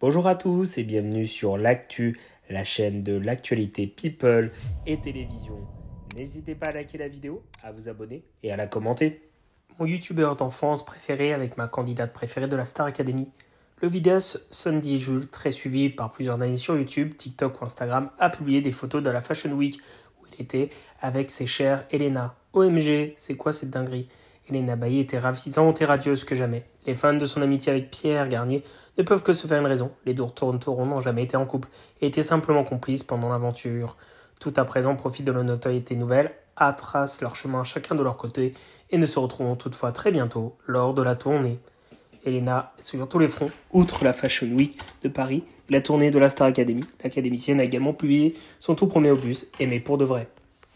Bonjour à tous et bienvenue sur l'actu, la chaîne de l'actualité people et télévision. N'hésitez pas à liker la vidéo, à vous abonner et à la commenter. Mon youtubeur d'enfance préféré avec ma candidate préférée de la Star Academy, le vidéaste Sunday Jules, très suivi par plusieurs années sur YouTube, TikTok ou Instagram, a publié des photos de la Fashion Week où il était avec ses chères Elena, OMG, c'est quoi cette dinguerie Elena Bailly était ravissante et radieuse que jamais. Les fans de son amitié avec Pierre Garnier ne peuvent que se faire une raison. Les deux Toronto n'ont jamais été en couple et étaient simplement complices pendant l'aventure. Tout à présent profitent de leur notoriété nouvelle, attracent leur chemin chacun de leur côté et ne se retrouveront toutefois très bientôt lors de la tournée. Elena sur tous les fronts, outre la Fashion Week de Paris, la tournée de la Star Academy. L'académicienne a également publié son tout premier opus, Aimé pour de vrai.